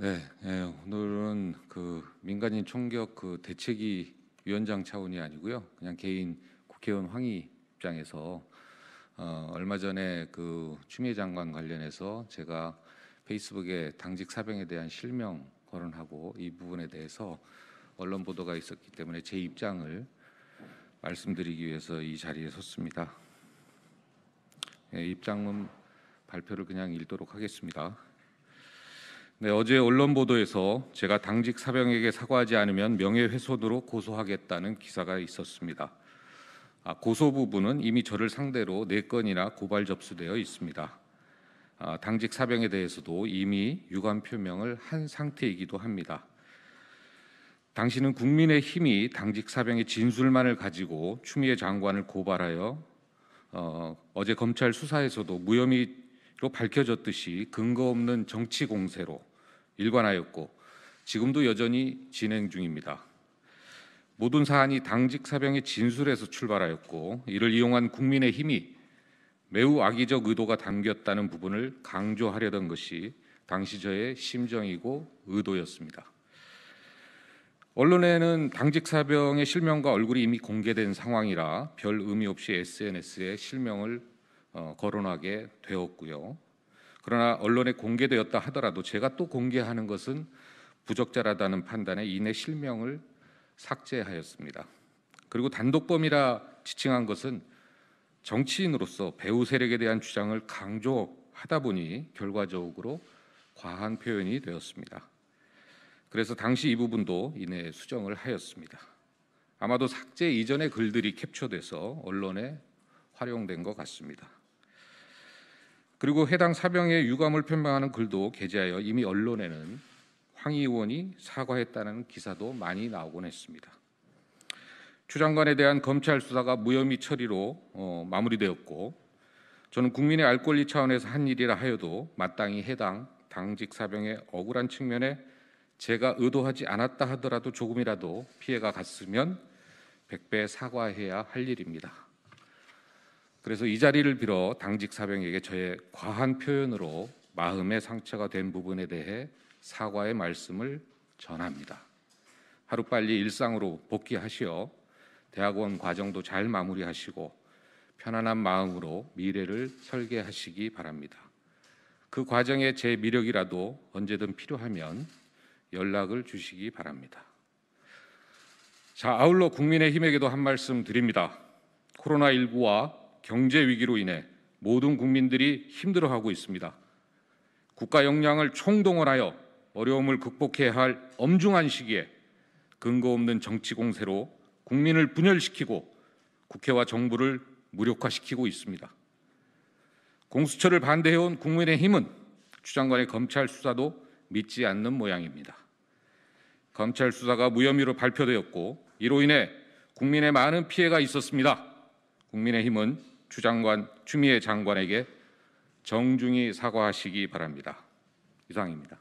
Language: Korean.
네, 예, 오늘은 그 민간인 총격 그 대책위 위원장 차원이 아니고요. 그냥 개인 국회의원 황희 입장에서 어, 얼마 전에 그 추미애 장관 관련해서 제가 페이스북에 당직 사병에 대한 실명 거론하고 이 부분에 대해서 언론 보도가 있었기 때문에 제 입장을 말씀드리기 위해서 이 자리에 섰습니다. 예, 입장문 발표를 그냥 읽도록 하겠습니다. 네, 어제 언론 보도에서 제가 당직 사병에게 사과하지 않으면 명예훼손으로 고소하겠다는 기사가 있었습니다. 아, 고소 부분은 이미 저를 상대로 네 건이나 고발 접수되어 있습니다. 아, 당직 사병에 대해서도 이미 유감 표명을 한 상태이기도 합니다. 당신은 국민의 힘이 당직 사병의 진술만을 가지고 추미애 장관을 고발하여 어, 어제 검찰 수사에서도 무혐의 밝혀졌듯이 근거 없는 정치 공세로 일관하였고 지금도 여전히 진행 중입니다. 모든 사안이 당직 사병의 진술에서 출발하였고 이를 이용한 국민의 힘이 매우 악의적 의도가 담겼다는 부분을 강조하려던 것이 당시 저의 심정이고 의도였습니다. 언론에는 당직 사병의 실명과 얼굴이 이미 공개된 상황이라 별 의미 없이 SNS에 실명을 어, 거론하게 되었고요. 그러나 언론에 공개되었다 하더라도 제가 또 공개하는 것은 부적절하다는 판단에 이내 실명을 삭제하였습니다. 그리고 단독범이라 지칭한 것은 정치인으로서 배우 세력에 대한 주장을 강조하다 보니 결과적으로 과한 표현이 되었습니다. 그래서 당시 이 부분도 이내 수정을 하였습니다. 아마도 삭제 이전의 글들이 캡처돼서 언론에 활용된 것 같습니다. 그리고 해당 사병의 유감을 표명하는 글도 게재하여 이미 언론에는 황 의원이 사과했다는 기사도 많이 나오곤 했습니다. 추 장관에 대한 검찰 수사가 무혐의 처리로 어, 마무리되었고 저는 국민의 알 권리 차원에서 한 일이라 하여도 마땅히 해당 당직 사병의 억울한 측면에 제가 의도하지 않았다 하더라도 조금이라도 피해가 갔으면 백배 사과해야 할 일입니다. 그래서 이 자리를 빌어 당직 사병에게 저의 과한 표현으로 마음의 상처가 된 부분에 대해 사과의 말씀을 전합니다. 하루빨리 일상으로 복귀하시어 대학원 과정도 잘 마무리하시고 편안한 마음으로 미래를 설계하시기 바랍니다. 그 과정에 제 미력이라도 언제든 필요하면 연락을 주시기 바랍니다. 자, 아울러 국민의힘에게도 한 말씀 드립니다. 코로나19와 경제 위기로 인해 모든 국민들이 힘들어하고 있습니다. 국가 역량을 총동원하여 어려움을 극복해야 할 엄중한 시기에 근거 없는 정치 공세로 국민을 분열시키고 국회와 정부를 무력화시키고 있습니다. 공수처를 반대해온 국민의힘은 추장관의 검찰 수사도 믿지 않는 모양입니다. 검찰 수사가 무혐의로 발표되었고 이로 인해 국민의 많은 피해가 있었습니다. 국민의힘은 주장관 추미애 장관에게 정중히 사과하시기 바랍니다. 이상입니다.